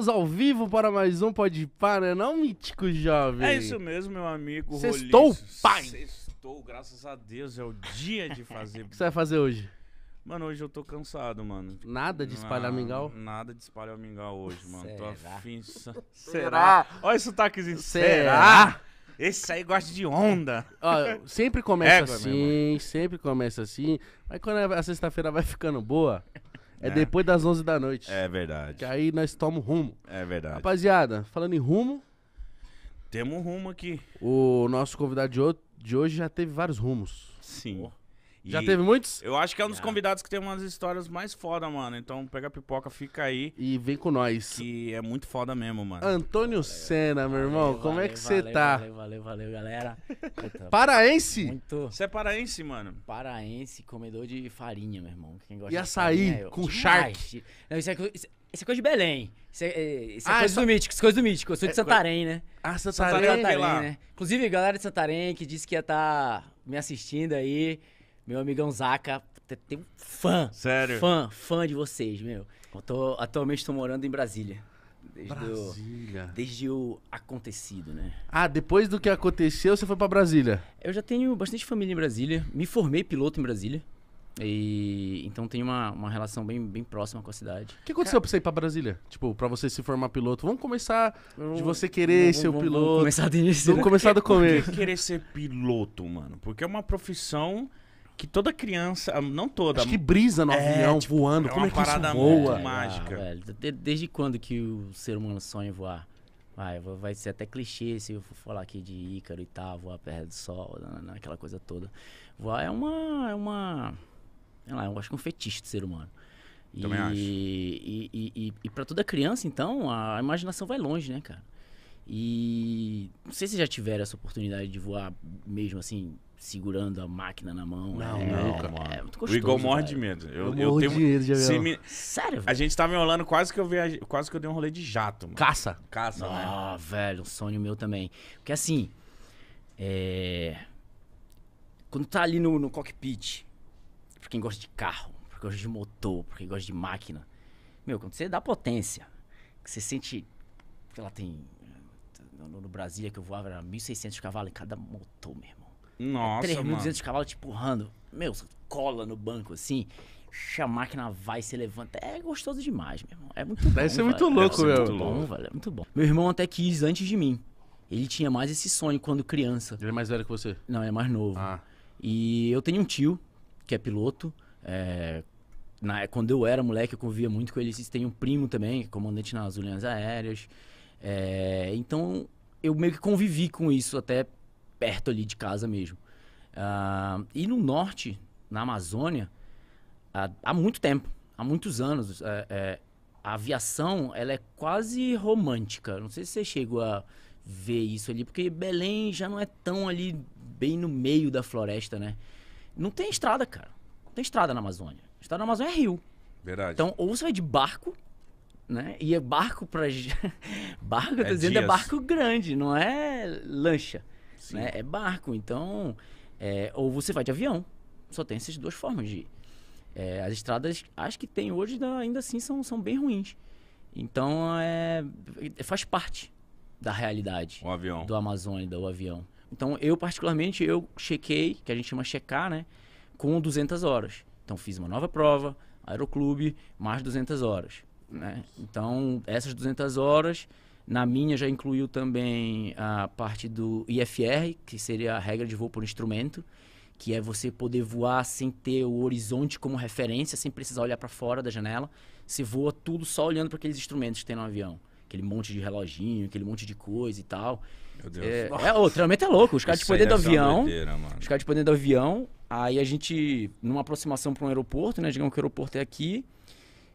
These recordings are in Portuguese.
Estamos ao vivo para mais um Pode Par, né? Não, mítico jovem. É isso mesmo, meu amigo. Sextou, pai. Sextou, graças a Deus. É o dia de fazer. o que você vai fazer hoje? Mano, hoje eu tô cansado, mano. Nada de espalhar mingau? Nada de espalhar mingau hoje, mano. Será? Tô afim. Será? Olha esse sotaquezinho. Será? Será? Esse aí gosta de onda. Ó, sempre começa assim, sempre começa assim. Mas quando é a sexta-feira vai ficando boa, é, é, depois das 11 da noite. É verdade. Que aí nós tomamos rumo. É verdade. Rapaziada, falando em rumo. Temos um rumo aqui. O nosso convidado de, de hoje já teve vários rumos. Sim. E Já teve muitos? Eu acho que é um dos convidados que tem umas histórias mais foda, mano. Então pega a pipoca, fica aí. E vem com nós. Que é muito foda mesmo, mano. Antônio Senna, meu irmão, valeu, como é que você tá? Valeu, valeu, valeu, galera. Puta, paraense? Muito. Você é paraense, mano? Paraense, comedor de farinha, meu irmão. Quem gosta e açaí farinha, com shark Não, isso é, isso é... coisa de Belém. Isso é, é, isso é ah, coisa essa... do mítico, isso é coisa do mítico. Eu sou de é, Santarém, né? Ah, Santarém, Santarém, Santarém tá né? Inclusive, galera de Santarém que disse que ia estar tá me assistindo aí. Meu amigão Zaka, tem um fã. Sério? Fã, fã de vocês, meu. Eu tô, atualmente estou morando em Brasília. Desde Brasília. O, desde o acontecido, né? Ah, depois do que aconteceu, você foi para Brasília? Eu já tenho bastante família em Brasília. Me formei piloto em Brasília. E então tem uma, uma relação bem, bem próxima com a cidade. O que aconteceu Cara... pra você ir pra Brasília? Tipo, pra você se formar piloto? Vamos começar de você querer vamos, ser o piloto. Vamos começar do início. Vamos começar do começo. Por que querer ser piloto, mano? Porque é uma profissão que toda criança, ah, não toda. Acho que brisa no é, avião tipo, voando, é como é que parada isso voa? Muito mágica. Ah, velho, desde quando que o ser humano sonha voar? Vai, vai ser até clichê se eu for falar aqui de Ícaro e tal, voar perto do sol, aquela coisa toda. Voar é uma. É uma sei lá, eu acho que é um fetiche do ser humano. E, Também acho. E, e, e, e para toda criança, então, a imaginação vai longe, né, cara? E não sei se já tiveram essa oportunidade de voar mesmo assim, segurando a máquina na mão. Não, é, não, É, é muito gostoso. O Igor morre de medo. Eu, eu, eu tenho... de medo de avião. Me... Sério? Velho? A gente tava tá enrolando quase que eu viaje... quase que eu dei um rolê de jato. Mano. Caça? Caça, né? Ah, velho, um sonho meu também. Porque assim, é... quando tá ali no, no cockpit, pra quem gosta de carro, pra quem gosta de motor, pra quem gosta de máquina, meu, quando você dá potência, que você sente, sei lá, tem... No, no Brasil, que eu voava, era 1.600 cavalos em cada motor, meu irmão. Nossa, 3.200 cavalos te empurrando. Meu, cola no banco assim. A máquina vai, se levanta. É gostoso demais, meu irmão. É muito bom. Deve ser muito louco, é meu. É muito bom, velho. É muito bom. Meu irmão até quis antes de mim. Ele tinha mais esse sonho quando criança. Ele é mais velho que você? Não, é mais novo. Ah. E eu tenho um tio que é piloto. É, na, quando eu era moleque, eu convivia muito com ele. Tem um primo também, é comandante nas linhas aéreas. É, então, eu meio que convivi com isso até perto ali de casa mesmo. Uh, e no norte, na Amazônia, uh, há muito tempo, há muitos anos, é, é, a aviação ela é quase romântica. Não sei se você chegou a ver isso ali, porque Belém já não é tão ali bem no meio da floresta, né? Não tem estrada, cara. Não tem estrada na Amazônia. A estrada na Amazônia é rio. Verdade. Então, ou você vai de barco, né? E é barco para barco, eu tô é dizendo, é dias. é barco grande, não é lancha. Né? É barco. Então, é, ou você vai de avião. Só tem essas duas formas de ir. É, as estradas, acho que tem hoje, ainda assim, são, são bem ruins. Então, é, é, faz parte da realidade. O avião. Do Amazônia, o avião. Então, eu particularmente, eu chequei, que a gente chama checar, né? Com 200 horas. Então, fiz uma nova prova, aeroclube, mais 200 horas. Né? Então, essas 200 horas na minha já incluiu também a parte do IFR, que seria a regra de voo por instrumento, que é você poder voar sem ter o horizonte como referência, sem precisar olhar para fora da janela. Você voa tudo só olhando para aqueles instrumentos que tem no avião. Aquele monte de reloginho, aquele monte de coisa e tal. Meu Deus. É, Nossa. é o treinamento é louco. Os caras de dentro do é avião. os caras de dentro do avião. Aí a gente, numa aproximação para um aeroporto, né? Digamos que o aeroporto é aqui.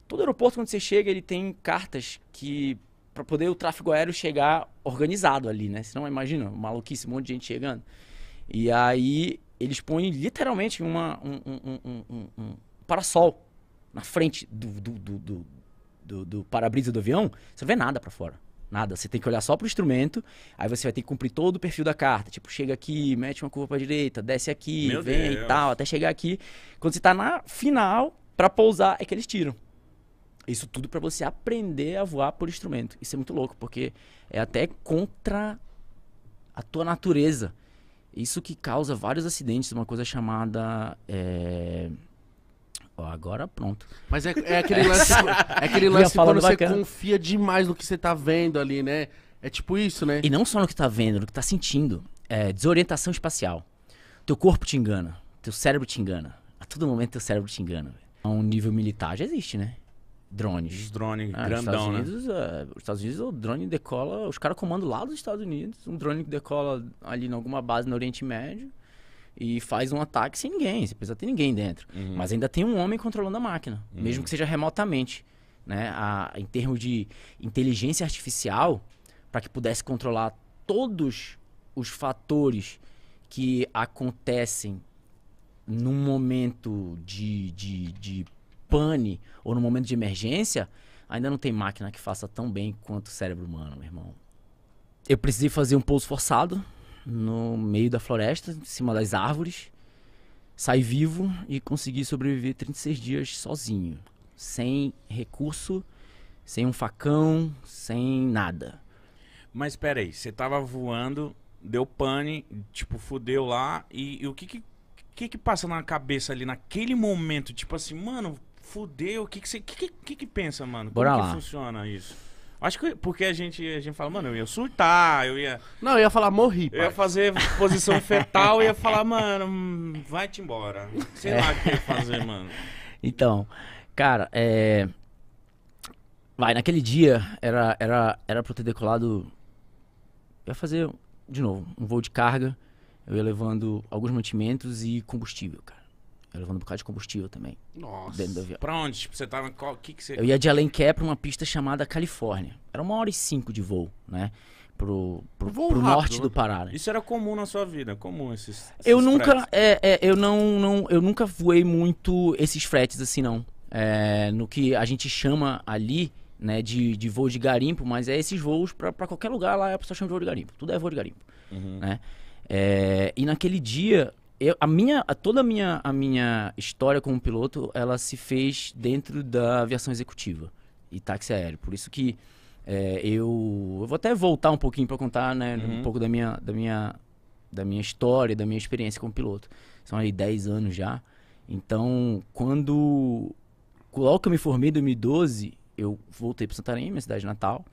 Todo aeroporto, quando você chega, ele tem cartas que para poder o tráfego aéreo chegar organizado ali, né? não imagina, maluquice, um monte de gente chegando. E aí eles põem literalmente uma, um, um, um, um parasol na frente do, do, do, do, do, do para-brisa do avião, você não vê nada para fora. Nada. Você tem que olhar só para o instrumento, aí você vai ter que cumprir todo o perfil da carta. Tipo, chega aqui, mete uma curva para direita, desce aqui, Meu vem Deus. e tal, até chegar aqui. Quando você está na final, para pousar, é que eles tiram. Isso tudo para você aprender a voar por instrumento. Isso é muito louco, porque é até contra a tua natureza. Isso que causa vários acidentes, uma coisa chamada. É... Oh, agora pronto. Mas é, é aquele é. lance, é aquele lance quando você bacana. confia demais no que você tá vendo ali, né? É tipo isso, né? E não só no que tá vendo, no que tá sentindo. É desorientação espacial. Teu corpo te engana, teu cérebro te engana. A todo momento teu cérebro te engana. A então, um nível militar já existe, né? drones. Os drones, ah, grandão, os né? Unidos, né? É, os Estados Unidos, o drone decola, os caras comandam lá dos Estados Unidos, um drone que decola ali em alguma base no Oriente Médio e faz um ataque sem ninguém, apesar de ter ninguém dentro. Uhum. Mas ainda tem um homem controlando a máquina, uhum. mesmo que seja remotamente. Né? A, em termos de inteligência artificial, para que pudesse controlar todos os fatores que acontecem num momento de, de, de pane ou no momento de emergência, ainda não tem máquina que faça tão bem quanto o cérebro humano, meu irmão. Eu precisei fazer um pouso forçado no meio da floresta, em cima das árvores. Saí vivo e consegui sobreviver 36 dias sozinho, sem recurso, sem um facão, sem nada. Mas peraí, você tava voando, deu pane, tipo, fudeu lá, e, e o que que, que que passa na cabeça ali naquele momento? Tipo assim, mano, fudeu, o que que, você, que, que, que pensa, mano? Como que funciona isso? Acho que porque a gente, a gente fala, mano, eu ia surtar, eu ia. Não, eu ia falar morri. Eu pai. ia fazer posição fetal e ia falar, mano, hum, vai-te embora. Sei é. lá o que eu ia fazer, mano. Então, cara, é. Vai, naquele dia era, era, era pra eu ter decolado. Eu ia fazer, de novo, um voo de carga. Eu ia levando alguns mantimentos e combustível, cara. Tá levando um bocado de combustível também. Nossa. Dentro do avião. Pra onde? Você tava. Qual, que que você... Eu ia de Alenquer pra uma pista chamada Califórnia. Era uma hora e cinco de voo, né? Pro, pro, voo pro norte do né? Pará. Né? Isso era comum na sua vida? Comum esses. esses eu nunca. É, é, eu não, não. Eu nunca voei muito esses fretes assim, não. É, no que a gente chama ali. Né, de, de voo de garimpo, mas é esses voos para qualquer lugar lá a pessoa chama de voo de garimpo. Tudo é voo de garimpo. Uhum. Né? É, e naquele dia eu, a minha, toda a minha, a minha história como piloto, ela se fez dentro da aviação executiva e táxi aéreo. Por isso que é, eu, eu vou até voltar um pouquinho para contar né, uhum. um pouco da minha, da, minha, da minha história, da minha experiência como piloto. São aí 10 anos já. Então, quando logo que eu me formei em 2012, eu voltei para Santarém, minha cidade natal.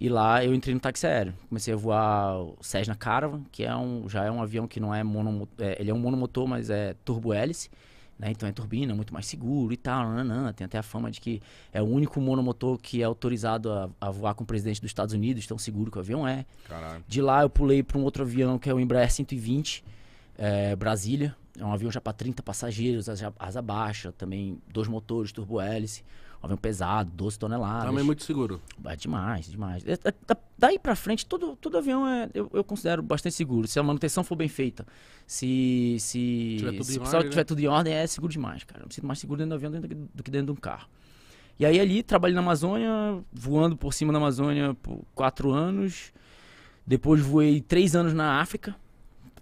E lá eu entrei no táxi aéreo. Comecei a voar o Cessna Caravan, que é um, já é um avião que não é mono, é, ele é um monomotor, mas é turbohélice. Né? Então é turbina, muito mais seguro e tal. Nanana. Tem até a fama de que é o único monomotor que é autorizado a, a voar com o presidente dos Estados Unidos, tão seguro que o avião é. Caralho. De lá eu pulei para um outro avião que é o Embraer 120, é, Brasília. É um avião já para 30 passageiros, asa, asa baixa, também dois motores, turbo hélice um avião pesado, 12 toneladas. Também é muito seguro. É demais, demais. É, é, daí pra frente, todo, todo avião é, eu, eu considero bastante seguro. Se a manutenção for bem feita, se, se, se o pessoal tiver né? tudo em ordem, é seguro demais, cara. Eu me sinto mais seguro dentro do avião do que dentro de um carro. E aí ali, trabalhei na Amazônia, voando por cima da Amazônia por quatro anos. Depois voei três anos na África.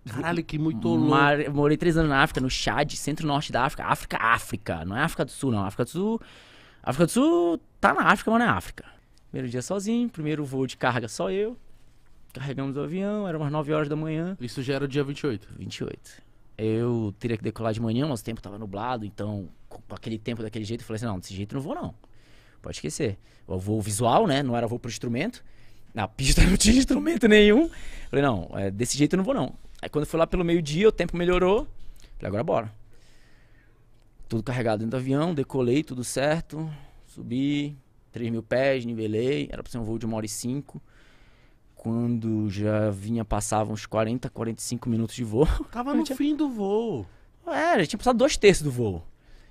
Caralho, que muito louco. Morei três anos na África, no Chad, centro-norte da África. África, África. Não é África do Sul, não. África do Sul África do Sul tá na África, mas não é África. Primeiro dia sozinho, primeiro voo de carga só eu. Carregamos o avião, era umas 9 horas da manhã. Isso já era o dia 28? 28. Eu teria que decolar de manhã, mas o tempo tava nublado, então com aquele tempo daquele jeito, eu falei assim, não, desse jeito não vou não. Pode esquecer. O voo visual, né, não era voo pro instrumento. Na pista não tinha instrumento nenhum. Falei, não, é, desse jeito eu não vou não. Aí quando foi lá pelo meio-dia, o tempo melhorou. Falei, agora bora tudo carregado dentro do avião, decolei, tudo certo, subi, 3 mil pés, nivelei, era para ser um voo de uma hora e cinco. Quando já vinha, passava uns 40, 45 minutos de voo. Tava no tinha... fim do voo. É, já tinha passado dois terços do voo.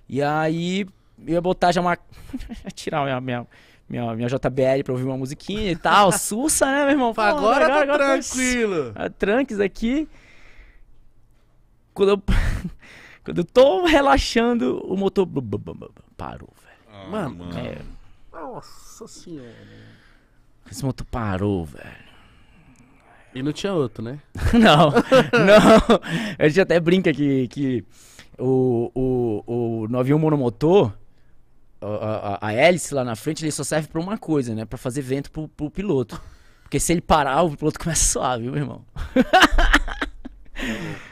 E aí, eu ia botar já uma... tirar minha, minha, minha, minha JBL pra ouvir uma musiquinha e tal, sussa, né, meu irmão? Pô, agora, agora, tá tranquilo. Agora, tá tranques aqui. Quando eu... Quando eu tô relaxando, o motor parou, velho. Ah, mano, mano. É... Nossa senhora. Esse motor parou, velho. E não tinha outro, né? não, não. A gente até brinca que, que o, o, o 91 monomotor, a, a, a, hélice lá na frente, ele só serve pra uma coisa, né? Pra fazer vento pro, pro piloto. Porque se ele parar, o piloto começa a suar, viu, meu irmão? Tá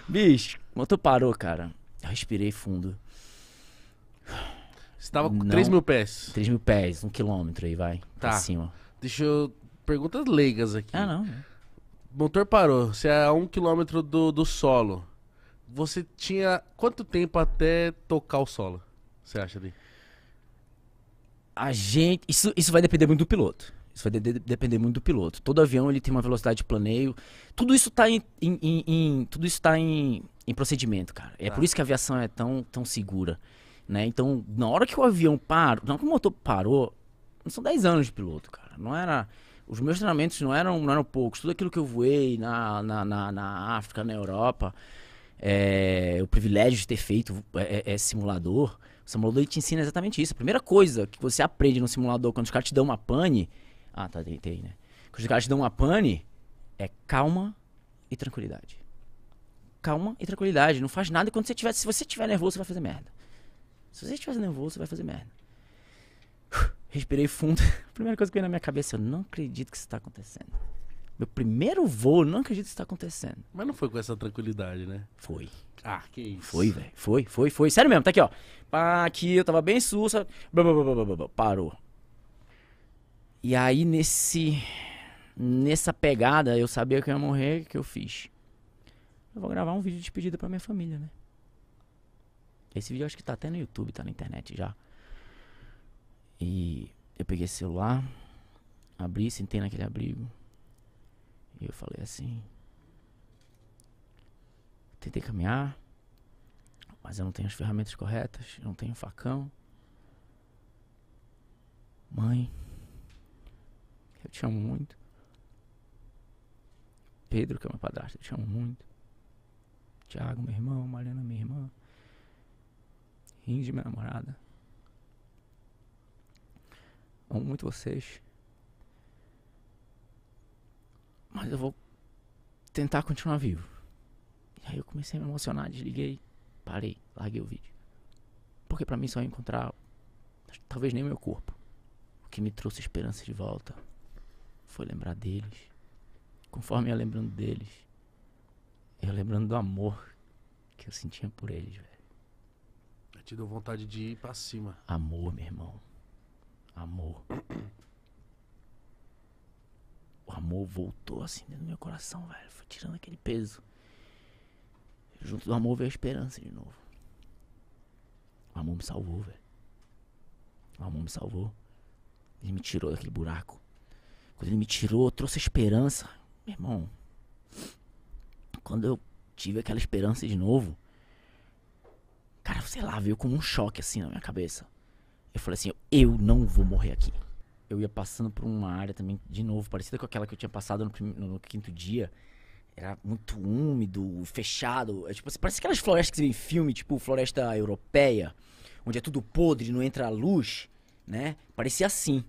Bicho, o motor parou, cara. Respirei fundo. Você tava com Não, 3 mil pés. 3 mil pés, um quilômetro aí, vai. Tá. Pra cima. Deixa eu. Perguntas leigas aqui. Ah, não. Motor parou. Você é a um quilômetro do, do solo. Você tinha quanto tempo até tocar o solo? Você acha ali? A gente. Isso, isso vai depender muito do piloto. Isso vai de, de, depender muito do piloto. Todo avião ele tem uma velocidade de planeio. Tudo isso está em, em, em, em, tudo isso tá em em procedimento, cara. É ah. por isso que a aviação é tão, tão segura. Né? Então, na hora que o avião parou, na hora que o motor parou, são 10 anos de piloto, cara. Não era. Os meus treinamentos não eram, não eram poucos. Tudo aquilo que eu voei na, na, na, na África, na Europa, é, o privilégio de ter feito é, é simulador. O simulador te ensina exatamente isso. A primeira coisa que você aprende no simulador quando os caras te dão uma pane. Ah, tá, tem, tem né? Quando os caras te dão uma pane, é calma e tranquilidade calma e tranquilidade. Não faz nada quando você tiver. Se você tiver nervoso, você vai fazer merda. Se você estiver nervoso, você vai fazer merda. Respirei fundo. A primeira coisa que veio na minha cabeça, eu não acredito que isso está acontecendo. Meu primeiro voo, não acredito que isso tá acontecendo. Mas não foi com essa tranquilidade, né? Foi. Ah, que isso. Foi, velho. Foi, foi, foi. Sério mesmo, tá aqui, ó. aqui, eu tava bem sussa. parou. E aí, nesse... Nessa pegada, eu sabia que eu ia morrer, que eu fiz? eu vou gravar um vídeo de despedida pra minha família, né? Esse vídeo acho que tá até no YouTube, tá na internet já. E eu peguei esse celular, abri, sentei naquele abrigo. E eu falei assim. Tentei caminhar, mas eu não tenho as ferramentas corretas, eu não tenho facão. Mãe, eu te amo muito. Pedro, que é meu padrasto, eu te amo muito. Thiago, meu irmão, Mariana, minha irmã, Rindy, minha namorada. Amo muito vocês. Mas eu vou tentar continuar vivo. E aí eu comecei a me emocionar, desliguei, parei, larguei o vídeo. Porque para mim só ia encontrar talvez nem meu corpo. O que me trouxe esperança de volta foi lembrar deles. Conforme ia lembrando deles, eu lembrando do amor que eu sentia por eles, velho. Eu te deu vontade de ir pra cima. Amor, meu irmão. Amor. o amor voltou assim dentro do meu coração, velho. Foi tirando aquele peso. Junto do amor veio a esperança de novo. O amor me salvou, velho. O amor me salvou. Ele me tirou daquele buraco. Quando ele me tirou, trouxe esperança. Meu irmão, quando eu tive aquela esperança de novo, cara, sei lá, veio como um choque assim na minha cabeça. Eu falei assim, eu não vou morrer aqui. Eu ia passando por uma área também, de novo, parecida com aquela que eu tinha passado no, no quinto dia. Era muito úmido, fechado. É, tipo, assim, parece aquelas florestas que você vê em filme, tipo floresta europeia, onde é tudo podre, não entra a luz, né? Parecia assim.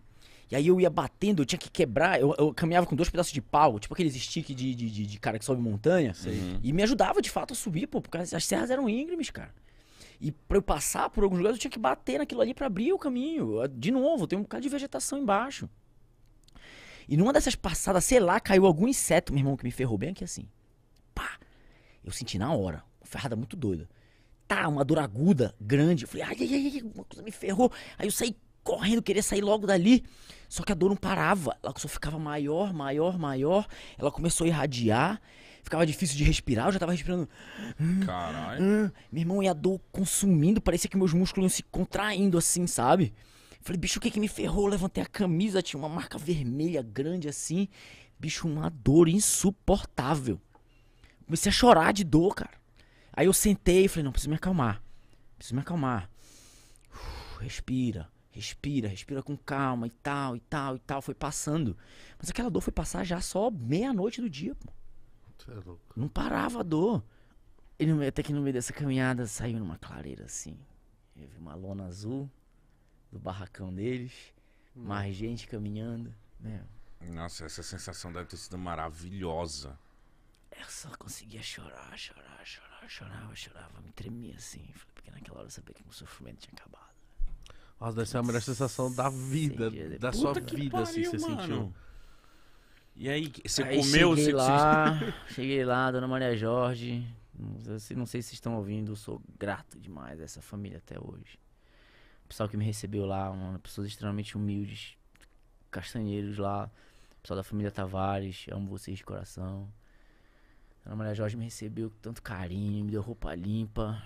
E aí eu ia batendo, eu tinha que quebrar. Eu, eu caminhava com dois pedaços de pau, tipo aqueles stick de, de, de, de cara que sobe montanha. Uhum. E me ajudava de fato a subir, pô, porque as serras eram íngremes, cara. E para eu passar por alguns lugares, eu tinha que bater naquilo ali para abrir o caminho. De novo, tem um bocado de vegetação embaixo. E numa dessas passadas, sei lá, caiu algum inseto, meu irmão, que me ferrou bem aqui assim. Pá! Eu senti na hora, uma ferrada muito doida. Tá, uma dor aguda, grande. Eu falei, ai, ai, ai, uma coisa me ferrou. Aí eu saí correndo, queria sair logo dali. Só que a dor não parava, ela só ficava maior, maior, maior. Ela começou a irradiar, ficava difícil de respirar, eu já tava respirando. Caralho. Hum, meu irmão, e a dor consumindo, parecia que meus músculos iam se contraindo assim, sabe? Falei, bicho, o que que me ferrou? Eu levantei a camisa, tinha uma marca vermelha grande assim. Bicho, uma dor insuportável. Comecei a chorar de dor, cara. Aí eu sentei e falei, não, preciso me acalmar. Preciso me acalmar. Uf, respira respira, respira com calma e tal, e tal, e tal. Foi passando. Mas aquela dor foi passar já só meia-noite do dia, pô. É não parava a dor. E no meio, até que no meio dessa caminhada saiu numa clareira assim. Eu vi uma lona azul do barracão deles, hum. mais gente caminhando. Né? Nossa, essa sensação deve ter sido maravilhosa. Eu só conseguia chorar, chorar, chorar, chorava, chorava, me tremia assim. Porque naquela hora eu sabia que meu sofrimento tinha acabado. Nossa, deve ser a melhor sensação da vida, Sim, da sua vida, pariu, assim, você mano. sentiu. E aí, você aí comeu? Cheguei você... lá, cheguei lá, Dona Maria Jorge, não sei, não sei se estão ouvindo, eu sou grato demais a essa família até hoje. O pessoal que me recebeu lá, pessoas extremamente humildes, castanheiros lá, o pessoal da família Tavares, amo vocês de coração. A Dona Maria Jorge me recebeu com tanto carinho, me deu roupa limpa,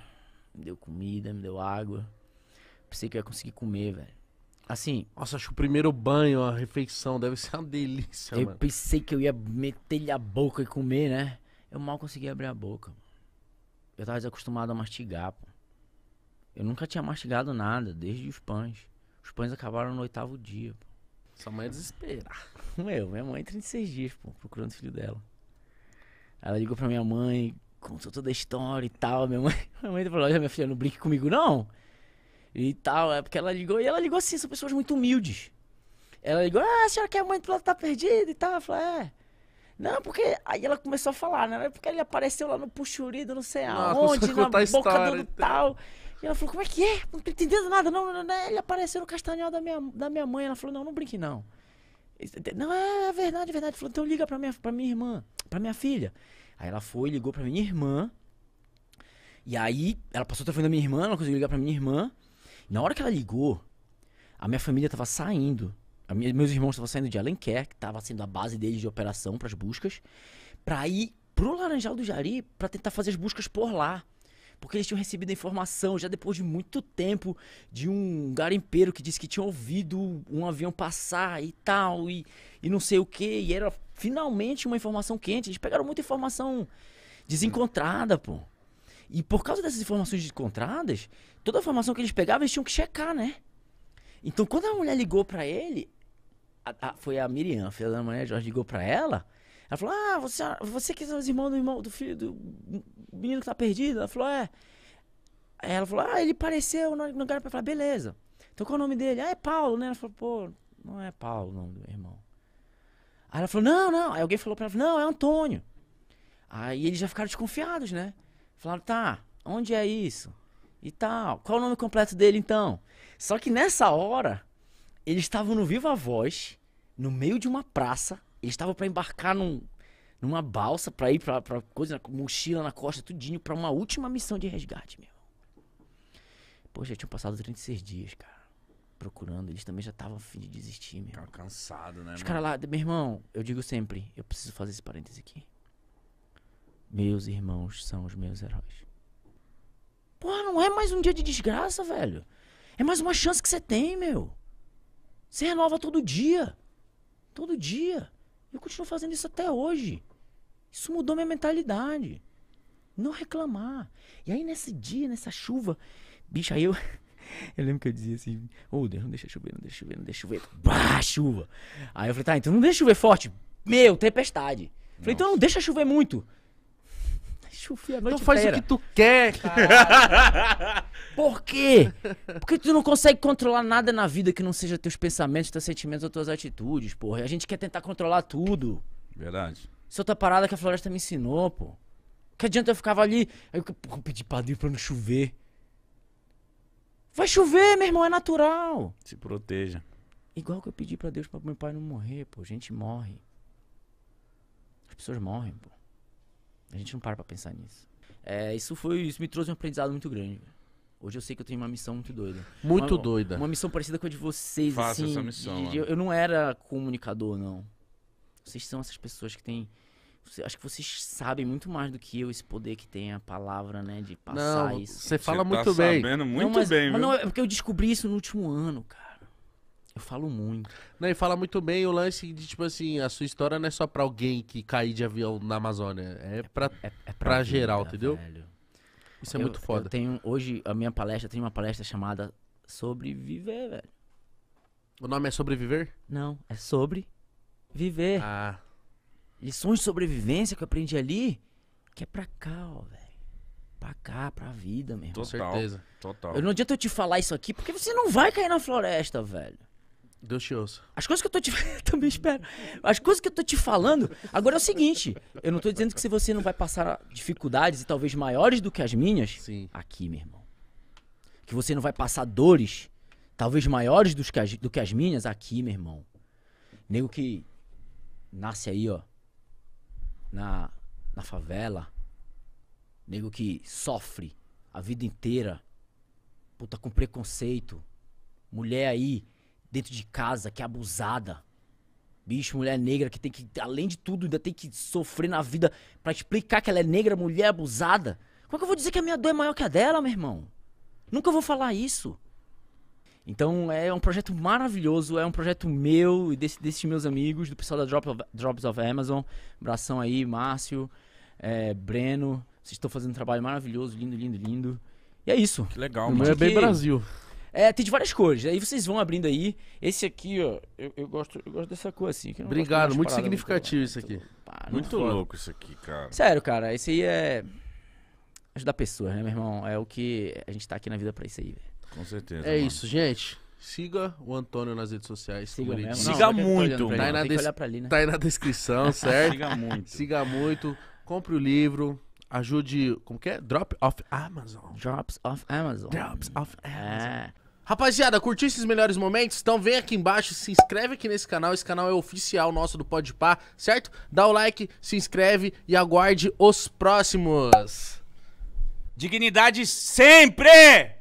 me deu comida, me deu água. Pensei que eu ia conseguir comer, velho. Assim. Nossa, acho que o primeiro banho, a refeição, deve ser uma delícia, eu mano. pensei que eu ia meter-lhe a boca e comer, né? Eu mal consegui abrir a boca. Eu tava desacostumado a mastigar, pô. Eu nunca tinha mastigado nada, desde os pães. Os pães acabaram no oitavo dia, pô. Sua mãe é desesperada. Meu, minha mãe 36 dias, pô, procurando o filho dela. Ela ligou pra minha mãe, contou toda a história e tal. Minha mãe, minha mãe falou: Olha, minha filha, não brinque comigo, não. E tal, é porque ela ligou. E ela ligou assim, são pessoas muito humildes. Ela ligou, ah, a senhora quer a mãe do lado tá perdida e tal. Eu falei, é. Não, porque aí ela começou a falar, né? É porque ele apareceu lá no puxurido, não sei aonde, Nossa, na boca história, do tal. E ela falou, como é que é? Não tô entendendo nada, não, não, não. Né? Ele apareceu no castanhal da minha, da minha mãe. Ela falou, não, não brinque, não. Não, é, é, verdade, é verdade. Falou, então liga pra minha, pra minha irmã, pra minha filha. Aí ela foi, ligou pra minha irmã. E aí, ela passou o telefone da minha irmã, ela conseguiu ligar pra minha irmã. Na hora que ela ligou, a minha família tava saindo. Minha, meus irmãos estavam saindo de Alenquer, que tava sendo a base deles de operação para as buscas, para ir pro Laranjal do Jari para tentar fazer as buscas por lá. Porque eles tinham recebido a informação já depois de muito tempo de um garimpeiro que disse que tinha ouvido um avião passar e tal, e, e não sei o que. E era finalmente uma informação quente. Eles pegaram muita informação desencontrada, pô. E por causa dessas informações desencontradas, toda a informação que eles pegavam, eles tinham que checar, né? Então, quando a mulher ligou para ele, a, a, foi a Miriam, a filha da mulher Jorge, ligou para ela. Ela falou: Ah, você, você que é os irmãos do irmão, do filho, do menino que tá perdido. Ela falou: É. Aí ela falou: Ah, ele apareceu no quero pra falar, beleza. Então qual é o nome dele? Ah, é Paulo, né? Ela falou: Pô, não é Paulo o nome do irmão. Aí ela falou: Não, não. Aí alguém falou pra ela: Não, é Antônio. Aí eles já ficaram desconfiados, né? Falaram: Tá, onde é isso? e tal. Qual o nome completo dele então? Só que nessa hora, eles estavam no Viva Voz, no meio de uma praça. Eles estavam para embarcar num, numa balsa para ir pra, coisa, mochila na costa, tudinho, para uma última missão de resgate, meu. Poxa, tinham passado 36 dias, cara. Procurando, eles também já estavam a fim de desistir, meu. Tava cansado, né? Os caras lá, meu irmão, eu digo sempre, eu preciso fazer esse parêntese aqui. Meus irmãos são os meus heróis. Pô, não é mais um dia de desgraça, velho. É mais uma chance que você tem, meu. Você renova todo dia. Todo dia. Eu continuo fazendo isso até hoje. Isso mudou minha mentalidade. Não reclamar. E aí, nesse dia, nessa chuva, bicho, aí eu. Eu lembro que eu dizia assim: Ô oh, Deus, não deixa chover, não deixa chover, não deixa chover. Bah, chuva. Aí eu falei: tá, então não deixa chover forte. Meu, tempestade. Falei: então não deixa chover muito chufei a noite Então faz inteira. o que tu quer. Cara. Por quê? Porque tu não consegue controlar nada na vida que não seja teus pensamentos, teus sentimentos ou tuas atitudes, porra. a gente quer tentar controlar tudo. Verdade. Isso é outra parada que a floresta me ensinou, pô. Que adianta eu ficava ali, eu porra, pedi pra Deus pra não chover. Vai chover, meu irmão, é natural. Se proteja. Igual que eu pedi pra Deus pra meu pai não morrer, pô. Gente morre. As pessoas morrem, pô. A gente não para pra pensar nisso. É, isso foi. Isso me trouxe um aprendizado muito grande. Hoje eu sei que eu tenho uma missão muito doida. Muito uma, doida. Uma missão parecida com a de vocês. Faça assim, essa missão. De, de, eu não era comunicador, não. Vocês são essas pessoas que têm. Acho que vocês sabem muito mais do que eu esse poder que tem a palavra, né? De passar não, isso. Você fala você tá muito tá bem. Sabendo muito não, mas, bem, mas viu? não, é porque eu descobri isso no último ano, cara. Eu falo muito. Não, e fala muito bem o lance de, tipo assim, a sua história não é só pra alguém que cair de avião na Amazônia. É, é pra, é, é pra, pra vida, geral, entendeu? Velho. Isso é eu, muito foda. Eu tenho, hoje, a minha palestra, tem uma palestra chamada Sobreviver, velho. O nome é Sobreviver? Não, é Sobre Viver. Ah. Lições de sobrevivência que eu aprendi ali, que é pra cá, ó, velho pra cá, pra vida, mesmo. Com certeza. Total. Eu não adianta eu te falar isso aqui, porque você não vai cair na floresta, velho. Deus te ouça. As coisas que eu tô te também espero. As coisas que eu tô te falando, agora é o seguinte, eu não tô dizendo que se você não vai passar dificuldades e talvez maiores do que as minhas, Sim. aqui, meu irmão. Que você não vai passar dores, talvez maiores do que as, do que as minhas, aqui, meu irmão. Nego que nasce aí, ó, na, na favela. Nego que sofre a vida inteira. Puta, com preconceito. Mulher aí dentro de casa, que é abusada. Bicho, mulher negra que tem que, além de tudo, ainda tem que sofrer na vida para explicar que ela é negra, mulher abusada. Como é que eu vou dizer que a minha dor é maior que a dela, meu irmão? Nunca vou falar isso. Então é um projeto maravilhoso, é um projeto meu e desse, desses meus amigos, do pessoal da Drop of, Drops of Amazon. Abração aí, Márcio, é, Breno. Vocês estão fazendo um trabalho maravilhoso, lindo, lindo, lindo. E é isso. Que legal, mano. É bem que... Brasil. É, tem de várias cores. Aí vocês vão abrindo aí. Esse aqui, ó, eu, eu gosto, eu gosto dessa cor assim. Obrigado, muito significativo muito, isso aqui. Pá, muito louco isso aqui, cara. Sério, cara, esse aí é ajudar pessoas, né, meu irmão? É o que a gente tá aqui na vida pra isso aí, velho. Com certeza. É mano. isso, gente. Siga o Antônio nas redes sociais. Siga, Siga, Siga muito. Tá aí, na des... ali, né? tá aí na descrição, certo? Siga muito. Siga muito. Compre o livro. Ajude. Como que é? Drop off Amazon. Drops of Amazon. Drops of é. Amazon. É. Rapaziada, curtiu esses melhores momentos? Então vem aqui embaixo, se inscreve aqui nesse canal, esse canal é oficial nosso do Podpah, certo? Dá o like, se inscreve e aguarde os próximos. Dignidade sempre!